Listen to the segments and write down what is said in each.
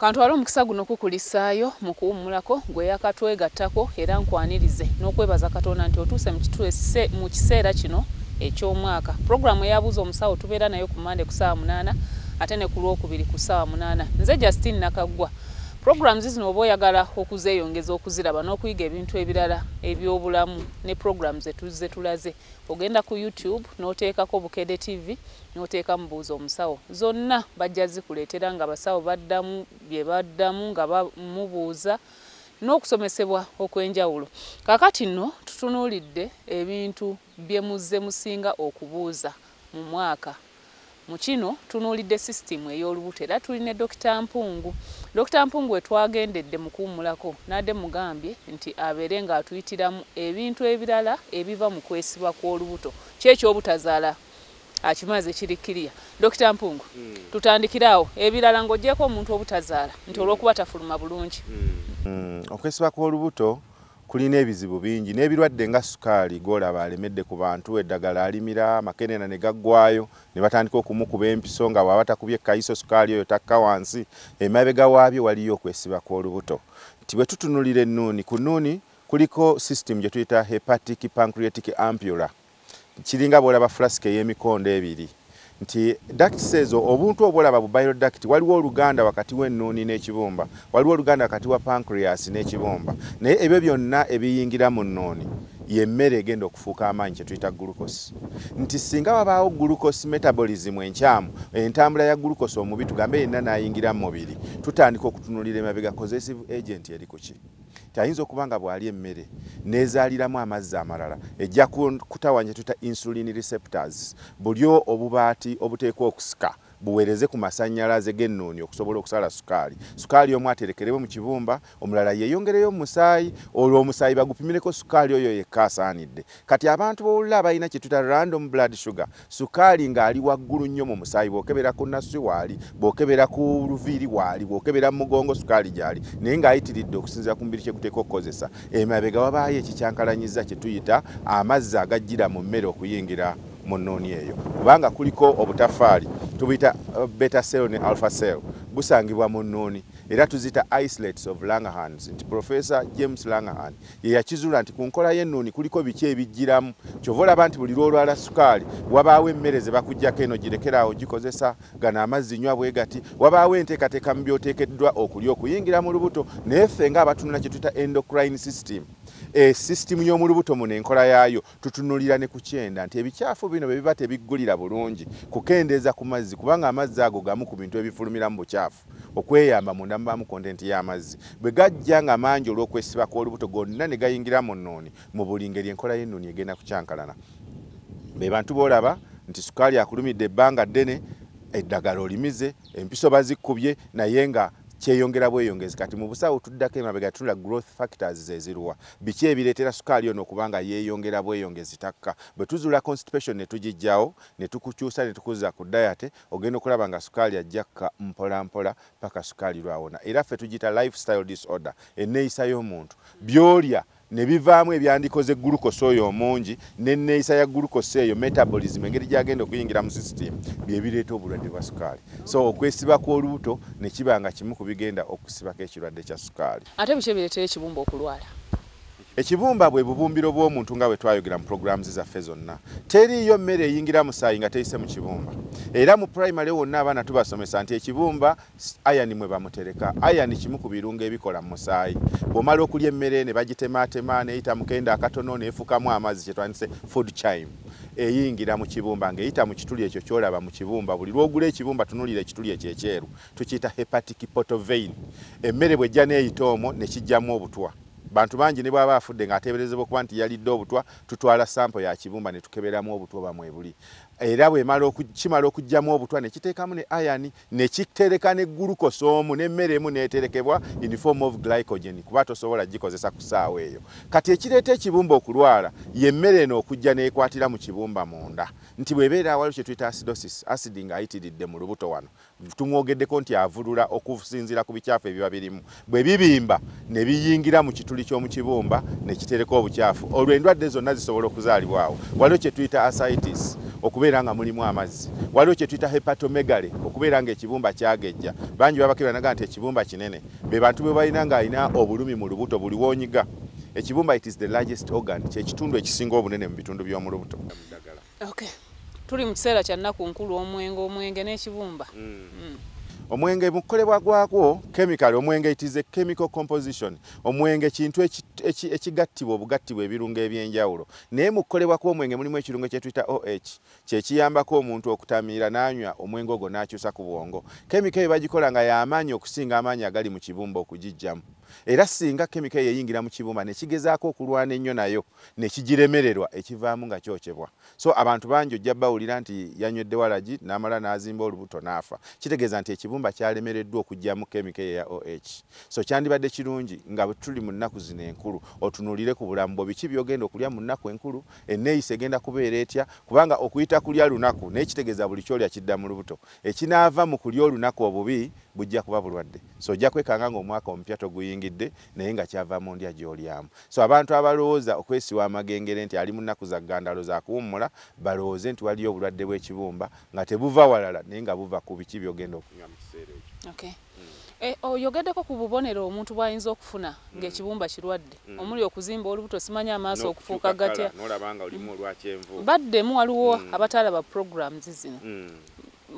kantwala omukisa guno kukulisaayo mukuwummulako gwe yakatwegattako era nkwanirize n'okwebaza katonda nti otuuse mu kiseera kino ekyomwaka puloguramu eyabuuza omusawo tubeera naye ku mande ku saawa munaana ate ne ku lwokubiri ku saawa munaana nze justine nakaggwa programs zino oba oyagala okuzeeyongeza okuziraba n'okuyiga ebintu ebirala ebyobulamu ne programs ze tulaze ogenda ku youtube n'oteekako bukede tv n'oteeka mubuuza omusawo zonna bajja zikuleetera nga basawo baddamu bye baddamu nga bamubuuza n'okusomesebwa okw'enjawulo kakati nno tutunuulidde ebintu bye muzze musinga okubuuza mu mwaka 2024 mukino tunuulidde sisitimu ey'olubuto era tuline dokita mpungu dokita mpungu wetwagendedde mukuwumulako nadde mugambye nti abeere ng'atuyitiramu ebintu ebirala ebiva mu kwesibwa kw'olubuto kyekyobutazaala akimaze kiri kiriya dokita mpungu mm. tutandikireawo ebirala ng'ogyeko omuntu obutazaala nti hmm. olw'okuba tafuluma bulungi mm. mm. okwesibwa kw'olubuto kulina ebizibu bingi n'ebirwadde nga sukaali golaba alemedde ku bantu eddagala alimira makenena ne gaggwayo ne batandika okumukuba empiso nga waba takubye kayiso sukaali oyo takka wansi emabega waabyo waliyo okwesiba kw'olubuto nti bwe tutunulira ennuuni ku nuuni kuliko system gye tuyita hepatic pancreatic ampula kiringa bwolaba flasika ey'emikondo ebiri nti dactis ezo obuntu obwolaba bu biodact waliwo oluganda wakati wenuuni n'ekibumba waliwo oluganda wakati wa pancreas n'ekibumba naye ebyo byonna ebiyingira mu nnuuni yemmere egenda okufuuka amaanyi kyetuyita glukosi nti singa wabaawo glukosi metabolism enkyamu entambula ya glukosi omubi tugambe yenna nayingira mu mubiri tutandika okutunulira emabegakozesive agent eri ku ki tayinza okuba nga bwali emmere nezaliramu amazzi amalala ejja kutawanya tuta insulin receptors bulyo obubaati obuteekwa okusika buweereze ku masannyalaze g'ennuuni okusobola okusala sukaali sukaali omu aterekerebwe mu kibumba omulala yeeyongereyo omusaayi olwo omusaayi bagupimireko sukaali oyo yekka asaanidde kati abantu bowulira abalina kyetuta random blood sugar sukaali ng'ali waggulu nnyo mu musaayi bw'okebera ku nasi waali bw'okebera ku luviiri waali bw'okebera mu mugongo sukaali gy'ali naye ng'ayitiridde okusinziira ku mubiri kyeguteeka okukozesa emabega wabaayo ekikyankalanyiza kye tuyita amazzi agajjira mu mmere okuyingira mu nnuuni eyo kubanga kuliko obutafaali tubiyita uh, beta cell ne alpha cell gusangibwa mu nnuuni era tuzita isolates of langhans nti professor james langhan ye yakizuula nti ku nkola y'ennuuni kuliko biki ebigiramu kyova olaba nti buli lwolwala sukaali wabaawo emmere ze bakugjako eno girekeraawo gikozesa gano amazzi nywa bwe gati wabaawo enteekateeka mu byoteekeddwa okulya okuyingira mu lubuto naye ffe ngaabatunula kye tuyita endocrine system esystemu eh, y'omulubuto muno enkola yaayo tutunulira ne ku kyenda nti ebikyafu bino bwe biba tebiggulira bulungi kukendeeza ku mazzi kubanga amazzi ago gamu ku bintu ebifulumiramu bukyafu okweyamba munda muba mu kontenti y'amazzi bwe gajja nga mangi olw'okwesibaku olubuto gonna ne gayingira mu nnooni mu buli ngeri enkola y'ennooni egenda kukyankalana be bantu b'olaba nti sukaali akulumidde ebbanga ddene eddagala olimize empiso bazikkubye naye nga kyeyongera bweyongezi kati mu busawo tuddako emabega tula growth factors zezirwa biki ebireetera sukaali ono okuba nga yeeyongera bweyongezi takka bwe tuzuula constipation ne tugijjawo ne tukukyusa ne tukuzza ku dayate ogenda okulaba nga sukaali ajjakka mpolampola paka sukaali lwawona era ffe tugiyita lifestyle disorder enneeyisa y'omuntu byolya nebivaamu ebyandiko zeggulukose oyo omungi neneeyisa ya gulukose eyo metabolism engeri gyagenda okuyingira mu system byebireeta obulwadde bwa sukaali so okwesibaku olubuto nekiba nga kimu ku bigenda okusibako ekirwadde kya sukaali ate bikyebireetayo ekibumba okulwala ekibumba bwe bubumbiro bw'omuntu nga bwe twayogera mu programs zaffe zonna teriiyo mmere eyingira musaayi nga teyise mu kibumba era mu primary wonna abaana tubasomesa nti ekibumba ayani mwe bamutereka ayani kimu ku birungo ebikola musaayi bwomala okulya emmere ne bagitematema neyita mukenda akatono neefukamu amazzi kyetwandise food chime eyingira mu kibumba ng'eyita mu kituli ekyo kyolaba mu kibumba buli lwogula ekibumba tunulira ekituli ekyekyeru tukiyita hepatic potovein emmere bwejja neeyita omwo nekijjamu obutwa bantu bangi ne bwaba afudde ng'ateeberezebwa okuba nti yalidde obutwa tutwala sampo ya kibumba ne tukeberamu obutwa bamwe buli era bwekimala okugjamu obutwa nekiteekamu ne ayani nekitereka neggulukosa omu nemmere emu neeterekebwa in form of glycogen kuba tosobola gikozesa ku saawa eyo kati ekireeta ekibumba okulwala yemmere eno okujja neekwatira mu kibumba munda nti bwebeera awali kyetuyita asidosis asidi ngaayitiridde mu lubuto wano tumwogeddeko nti avulula okusinziira ku bikyafu ebiba birimu bwe bibimba ne biyingira mu kituli ky'omu kibumba nekitereka obukyafu olwo endwadde zonna zisobola okuzaalibwawo waliwo kyetuyita asitis okubeera nga mulimu amazzi waliwo kyetuyita hepatomegale okubeera nga ekibumba kyagejja bangi babakiranaga nti ekibumba kinene be bantu be balina ngaalina obulumi mu lubuto buli wonyiga ekibumba it is the largest organ kyekitundu ekisinga obunene mu bitundu by'omu lubuto tuli mu kiseera kya nnaku nkulu omwenge omwenge n'ekibumba mm. Mm. omwenge mukolebwa gwagwo kemikale omwenge itize chemical composition omwenge kintu ekigattibwa obugattibwa ebirungo ebyenjawulo naye mukolebwako omwenge mulimu ekirungo kyetuyita oh kyekiyambako omuntu okutamiira nanywa omwenge ogwo nakyusa ku bwongo kemikale bagikola nga yamaanyi okusinga amaanyi agali mu kibumba okugijjamu era singa kemikaali yeyingira mu kibumba nekigezaako okulwana ennyo nayo nekigiremererwa ekivaamu nga kyokyebwa so abantu bangi ojja bawulira nti yanywedde walagi n'amala n'azimba olubuto n'afa kitegeeza nti ekibumba kyalemereddwa okugyamu kemikaali eya oh so kyandibadde kirungi nga tuli mu nnaku zino enkulu otunuulire ku bulamu bwe biki byogenda okulya mu nnaku enkulu enneeyisa egenda kubeera etya kubanga okuyita kulya lunaku naye kitegeeza buli kyolya kidda mu lubuto ekinaava mu kulya olunaku obubi bujja kuba bulwadde so ojja kwekanga ngaomwaka omupya toguyingidde naye nga kyavamu ndya gyolyamu so abantu abalowooza okwesiwa amagengere nti ali munaku zaggandalo zakuwummula balowooze nti waliyo obulwadde bwekibumba nga tebuva walala naye nga buva ku biki byogenda okunywa mukiseera ekyo okay. Eh, oyogeddeko ku bubonero omuntu bwayinza okufuna ngaekibumba kirwadde mm. Mm. omuli okuzimba olubuto simanyi amaaso okufuuka gatya baddemu waliwo mm. abataalaba programs zino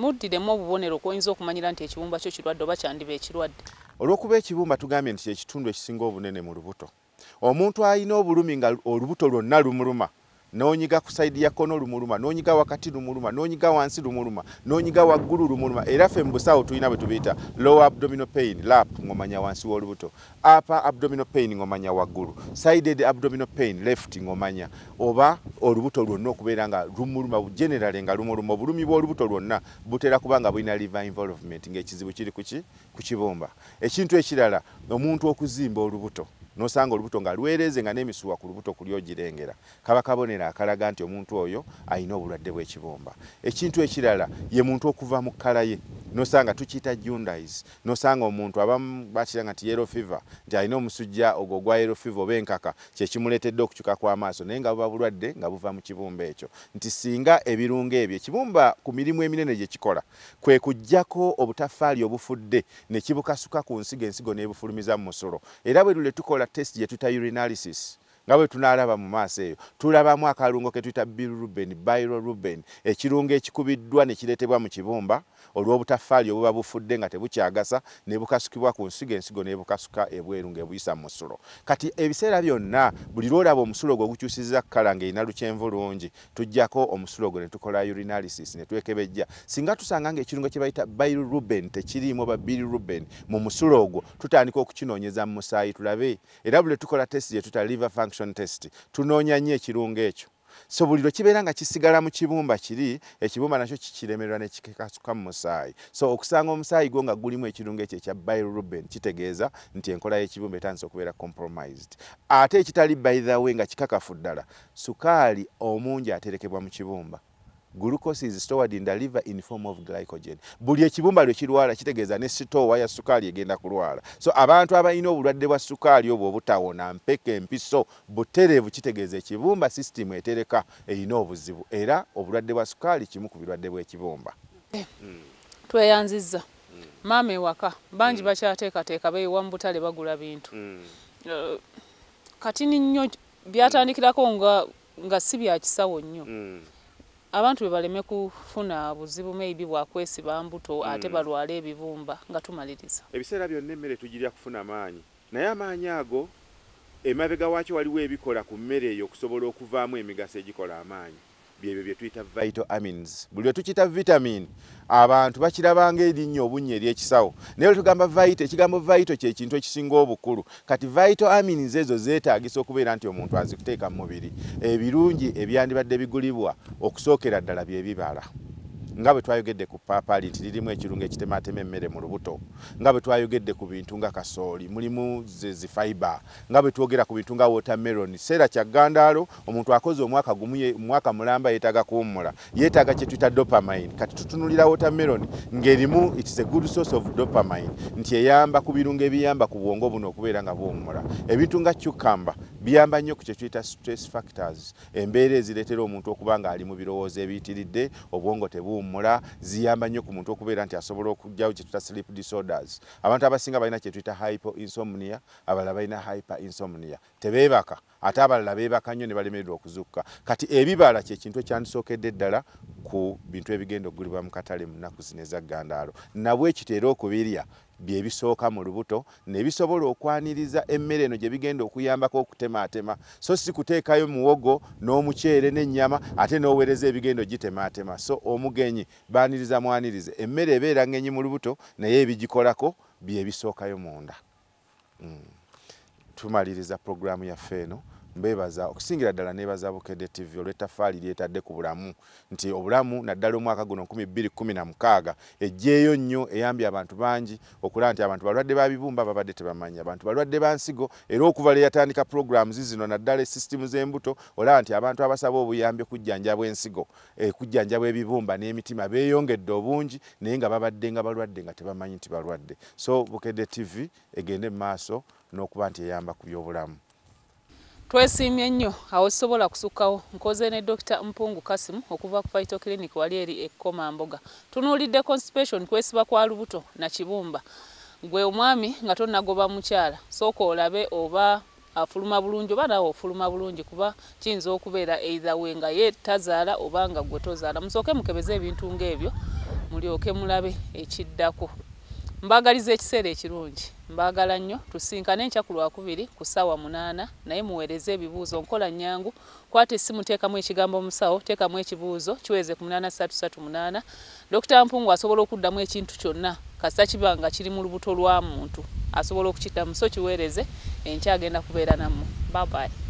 muddiremu obubonero kwoyinza okumanyira nti ekibumba kyo kirwadde oba kyandiba ekirwadde olw'okuba ekibumba tugambye nti kyekitundu ekisinga obunene mu lubuto omuntu alina obulumi nga olubuto lwonna lumuluma nonyiga kusaidia kono lumuluma nonyiga wakati lumuluma nonyiga wansi lumuluma nonyiga waggulu lumuluma era ffe mubusawo tulina bwetubiyita low abdominal pain lap ngomanya wansi wolubuto apa abdominal pain ngomanya waggulu sided abdominal pain left ngomanya oba olubuto lwonna okubeera nga lumuluma generally nga lumuluma obulumi bwolubuto lwonna butera kuba nga bulina liver involvement ngaekizibu kiri ku kibumba ekintu ekirala omuntu okuzimba olubuto nosanga olubuto nga lwereze nga n'emisuwa ku lubuto kulyogirengera kaba kabonera akalaga nti omuntu oyo alina obulwadde bw'ekibomba ekintu ekirala ye muntu okuva mu kkala ye nosanga tukiyita jundis nosanga omuntu abamu bakiranga nti yero fiva nti alina omusujja ogwo ogwa yero fiva oba enkaka kyekimuleetedde okukyuka kw'amaaso naye nga buba bulwadde nga buva mu kibumba ekyo nti singa ebirungo ebyo ekibumba ku mirimu eminene gye kikola kwe kujjako obutafaali obufudde ne kibukasuka ku nsigo ensigo n'ebufulumiza mu musolo era bwe lule tukola tutapata test yetu urinalysis nga bwe tunalaba mu maaso eyo tulabamu akalungo ketuyita bill ruben bairo ruben ekirungo ekikubiddwa nekiretebwa mu kibumba olw'obutafaali obuba bufudde nga tebukyagasa ne bukasukibwa ku nsigo ensigo ne bukasuka ebweru ngaebuyisa mu musulo kati ebiseera byonna buli lwolaba omusulo gwe ogukyusiza kkala ngaerina lukyenvu lungi tujjako omusulo gwe ne tukola urinalysis ne twekebejja singa tusanga ngaekirungo kye bayita bail ruben tekiriimu oba bill ruben mu musulo ogwo tutandika okukinoonyeza mu musaayi tulabe era buli tukola test yetuta liver reception test tunoonya nnyo ekirungo ekyo so buli lwe kibeera nga kisigala mu kibumba kiri ekibumba nakyo kikiremerwa nekikasuka mu musaayi so okusanga omusaayi gwo nga gulimu ekirungo ekyo ekya byruben kitegeeza nti enkola y'ekibumba etandisa okubeera compromised ate ekitali by the way nga kikakafu ddala sukaali omungi aterekebwa mu kibumba glucose is stored in the liver in form of glycogen buli ekibumba lwe kirwala kitegeeza ne sitowa ya sukaali egenda kulwala so abantu abalina obulwadde bwa sukaali obwo obutawona mpeka empiso butereevu kitegeeza ekibumba system etereka erina obuzibu era obulwadde bwa sukaali kimu ku birwadde bw'ekibumba eh, tweyanziza maama ewaka bangi mm. bakyateekateeka beewa mu butale bagula bintu mm. eh, kati ni nnyo byatandikirako nga nga si byakisawo nnyo mm. abantu bebaleme kufuna buzibu maybe bwakwesiba mbuto mm. ate balwale ebibumba nga tumaliriza ebiseera byonna emmere tujirira kufuna amaanyi naye amaanyi ago emabega waakyo waliwo ebikola ku mmere eyo okusobola okuvaamu emigaso egikola amaanyi byebyo byetuyita vital amins buli lwetukiyita vitamin abantu bakirabanga erinnya obunya eryekisawo naye lwetugamba vit ekigambo vito kyekintu ekisinga obukulu kati vital amins ezo zeetagisa okubeera nti omuntu azikuteeka mu mubiri ebirungi ebyandibadde bigulibwa okusookera ddala byebibala nga bwe twayogedde ku paapaali nti lirimu ekirungo ekitemateema emmere mu lubuto nga bwe twayogedde ku bintu nga kasooli mulimu zezi fiba nga bwe twogera ku bintu nga watermelon seera kyaggandaalo omuntu akoze omwaka gumu omwaka mulamba yeetaaga kuwummula yeetaaga kye tuyita dopamine kati tutunulira watermelon ng'erimu itis a good source of dopamine nti eyamba ku birungo ebiyamba ku bwongo buno okubeera nga buwummula ebintu nga cukamba biyamba nnyo ku kye tuyita stress factors embeera eziretera omuntu okuba nga ali mu birowoozo ebiyitiridde obwongo tebuwummula ziyamba nnyo ku muntu okubeera nti asobola okugjawo kyetuyita sleep disorders abantu abasinga balina kyetuyita hypo insomnia abalala balina hyper insomnia tebeebaka ate abalala beebaka nnyo ne balemererwa okuzukka kati ebibala kyekintu ekyandisookedde ddala ku bintu ebigenda okugulibwa mu katale mu nnaku zine zaggandaalo nabwe kitera okubirya byebisooka mu lubuto nebisobola okwaniriza emmere eno gyebigenda okuyambako okutematema so si kuteekayo muwogo n'omuceere n'ennyama ate n'owereza ebigenda ogitematema so omugenyi baaniriza mwanirize emmere ebeera ngenyi mu lubuto naye ebigikolako byebisookayo munda hmm. tumaliriza puroguramu yaffe eno mbebaza okusingira ddala nebaza bukedde tv olwetafaali lyetadde ku bulamu nti obulamu naddala omwaka guno 2 ejjeeyo nnyo eyambye abantu bangi okulaba nti abantu balwadde ba bibumba babadde tebamanyi abantu balwadde ba nsigo era okuva leyatandika programs zino naddala esisitimu z'embuto olaba nti abantu abasaba obuyambi kujjanjaba ensigo eh, kujjanjaba ebibumba n'emitima beeyongedde obungi naye nga babadde nga balwadde nga tebamanyi nti balwadde so bukedde tv egende mu maaso n'okuba nti eyamba ku byobulamu twesiimye nnyo awo sisobola kusukkawo nkoze ne dokita mpungu kasimu okuva ku phytoclinic wali eri ekkoma mboga tunuulidde constipation kwesiba kwa lubuto nakibumba gwe omwami nga tonnagoba mukyala sooka olabe oba afuluma bulungi oba nawe ofuluma bulungi kuba kiyinza okubeera eitha we nga ye tazaala oba nga gwe tozaala musooke mukebeze ebintu ng'ebyo mulyoke mulabe ekiddako mbagaliza ekiseera ekirungi mbagala nnyo tusinkane enkya ku lwakubiri ku ssaawa munaana naye muweereze ebibuuzo nkola nyangu kwata essimu teekamu ekigambo omusawo teekamu ekibuuzo kiweze ku munaana ssatu ssatu munaana dokita mpungu asobola okuddamu ekintu kyonna kasita kiba nga kiri mu lubuto lwa muntu asobola okukiddamu so kiweereze enkya agenda kubeera nammwe babaye